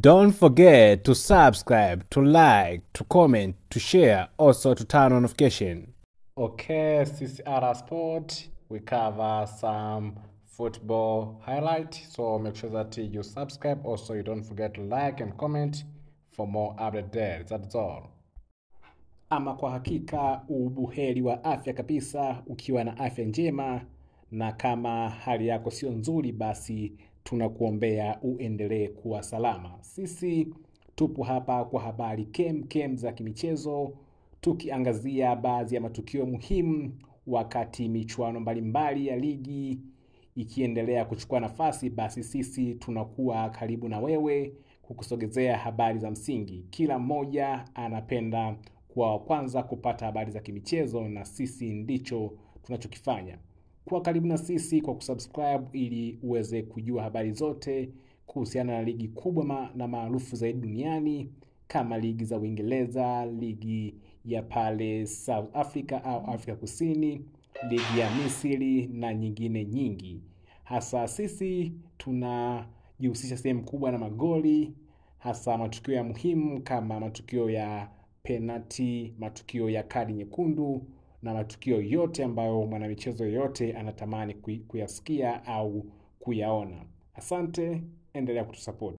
Don't forget to subscribe, to like, to comment, to share, also to turn on notification. Okay, CCR Sport, we cover some football highlight, so make sure that you subscribe. Also, you don't forget to like and comment for more updates there. That's all. Ama kwa hakika ubuheri wa afya kabisa, ukiwa na afya njema, na kama hali yako sio nzuri, basi tunakuombea uendelee kuwa salama. Sisi tupo hapa kwa habari kem kem za kimichezo, tukiangazia baadhi ya matukio muhimu wakati michuano mbalimbali ya ligi ikiendelea kuchukua nafasi, basi sisi tunakuwa karibu na wewe kukusogezea habari za msingi. Kila mmoja anapenda kuwa wa kwanza kupata habari za kimichezo, na sisi ndicho tunachokifanya kuwa karibu na sisi kwa kusubscribe ili uweze kujua habari zote kuhusiana na ligi kubwa ma, na maarufu zaidi duniani kama ligi za Uingereza, ligi ya pale South Africa au Afrika Kusini, ligi ya Misri na nyingine nyingi. Hasa sisi tunajihusisha sehemu kubwa na magoli, hasa matukio ya muhimu kama matukio ya penati, matukio ya kadi nyekundu na matukio yote ambayo mwanamichezo yoyote anatamani kuyasikia au kuyaona. Asante, endelea kutusapoti